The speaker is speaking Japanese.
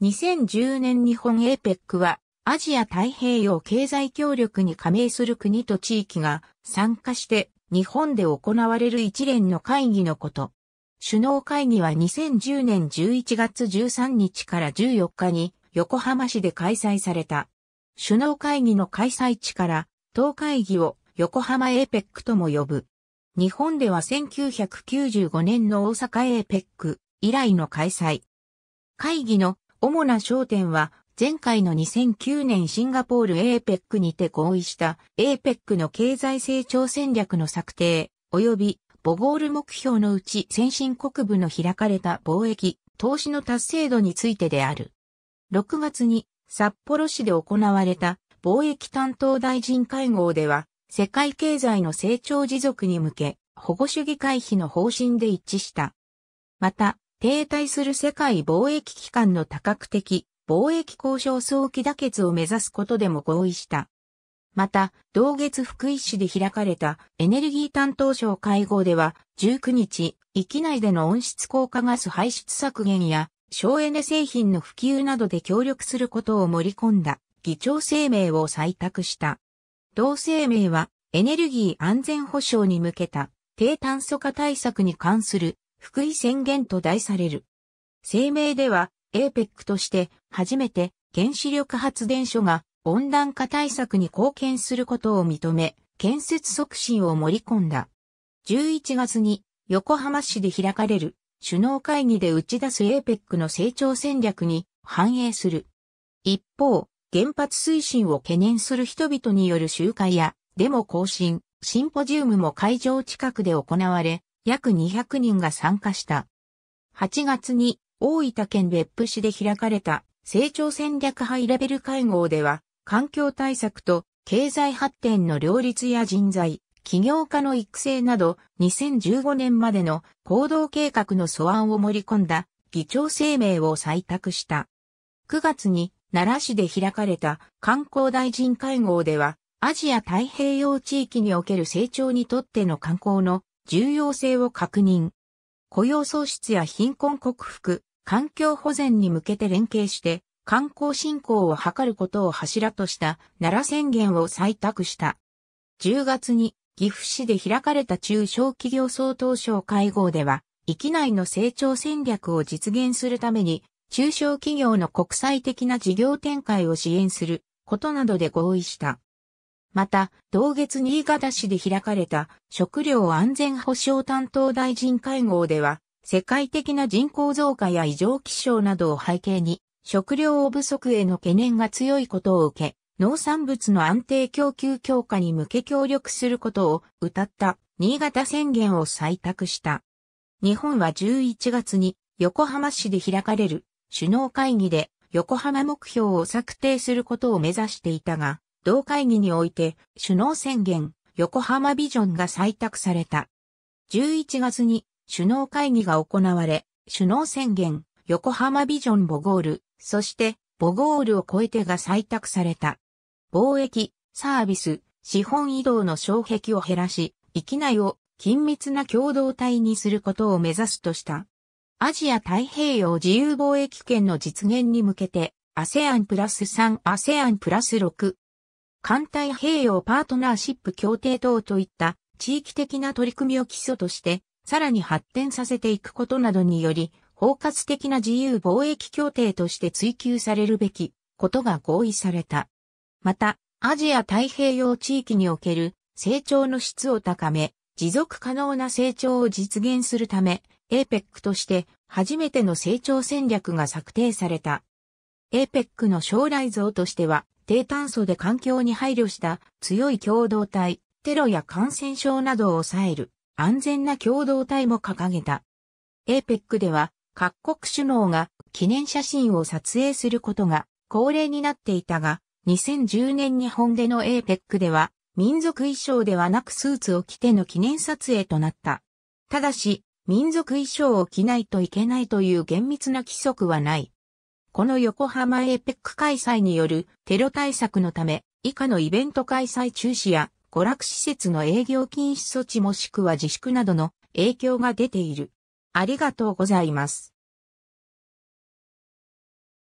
2010年日本 APEC はアジア太平洋経済協力に加盟する国と地域が参加して日本で行われる一連の会議のこと。首脳会議は2010年11月13日から14日に横浜市で開催された。首脳会議の開催地から党会議を横浜 APEC とも呼ぶ。日本では1995年の大阪 APEC 以来の開催。会議の主な焦点は、前回の2009年シンガポール APEC にて合意した APEC の経済成長戦略の策定、及びボゴール目標のうち先進国部の開かれた貿易、投資の達成度についてである。6月に札幌市で行われた貿易担当大臣会合では、世界経済の成長持続に向け、保護主義回避の方針で一致した。また、停滞する世界貿易機関の多角的貿易交渉早期妥結を目指すことでも合意した。また、同月福井市で開かれたエネルギー担当省会合では、19日、域内での温室効果ガス排出削減や、省エネ製品の普及などで協力することを盛り込んだ議長声明を採択した。同声明は、エネルギー安全保障に向けた低炭素化対策に関する福井宣言と題される。声明では、APEC として初めて原子力発電所が温暖化対策に貢献することを認め、建設促進を盛り込んだ。11月に横浜市で開かれる首脳会議で打ち出す APEC の成長戦略に反映する。一方、原発推進を懸念する人々による集会やデモ行進、シンポジウムも会場近くで行われ、約200人が参加した。8月に大分県別府市で開かれた成長戦略ハイレベル会合では、環境対策と経済発展の両立や人材、起業家の育成など2015年までの行動計画の素案を盛り込んだ議長声明を採択した。9月に奈良市で開かれた観光大臣会合では、アジア太平洋地域における成長にとっての観光の重要性を確認。雇用創出や貧困克服、環境保全に向けて連携して、観光振興を図ることを柱とした奈良宣言を採択した。10月に岐阜市で開かれた中小企業総統省会合では、域内の成長戦略を実現するために、中小企業の国際的な事業展開を支援することなどで合意した。また、同月新潟市で開かれた食料安全保障担当大臣会合では、世界的な人口増加や異常気象などを背景に、食料不足への懸念が強いことを受け、農産物の安定供給強化に向け協力することを謳った新潟宣言を採択した。日本は11月に横浜市で開かれる首脳会議で横浜目標を策定することを目指していたが、同会議において首脳宣言横浜ビジョンが採択された。11月に首脳会議が行われ、首脳宣言横浜ビジョンボゴール、そしてボゴールを超えてが採択された。貿易、サービス、資本移動の障壁を減らし、域内を緊密な共同体にすることを目指すとした。アジア太平洋自由貿易圏の実現に向けて、ASEAN プラス3、ASEAN プラス6、艦隊併用パートナーシップ協定等といった地域的な取り組みを基礎として、さらに発展させていくことなどにより、包括的な自由貿易協定として追求されるべきことが合意された。また、アジア太平洋地域における成長の質を高め、持続可能な成長を実現するため、APEC として初めての成長戦略が策定された。APEC の将来像としては、低炭素で環境に配慮した強い共同体、テロや感染症などを抑える安全な共同体も掲げた。APEC では各国首脳が記念写真を撮影することが恒例になっていたが、2010年日本での APEC では民族衣装ではなくスーツを着ての記念撮影となった。ただし、民族衣装を着ないといけないという厳密な規則はない。この横浜エーペック開催によるテロ対策のため、以下のイベント開催中止や娯楽施設の営業禁止措置もしくは自粛などの影響が出ている。ありがとうございます。